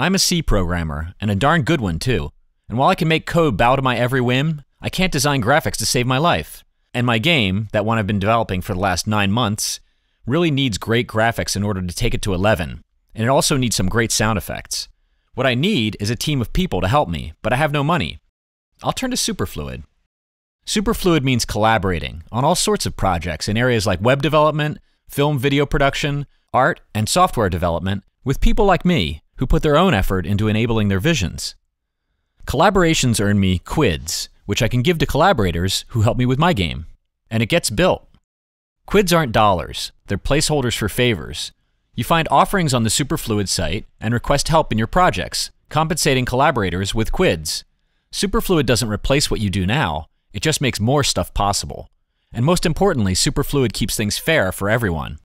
I'm a C programmer, and a darn good one too. And while I can make code bow to my every whim, I can't design graphics to save my life. And my game, that one I've been developing for the last nine months, really needs great graphics in order to take it to 11, and it also needs some great sound effects. What I need is a team of people to help me, but I have no money. I'll turn to Superfluid. Superfluid means collaborating on all sorts of projects in areas like web development, film video production, art, and software development with people like me who put their own effort into enabling their visions. Collaborations earn me quids, which I can give to collaborators who help me with my game, and it gets built. Quids aren't dollars, they're placeholders for favors. You find offerings on the Superfluid site and request help in your projects, compensating collaborators with quids. Superfluid doesn't replace what you do now, it just makes more stuff possible. And most importantly, Superfluid keeps things fair for everyone.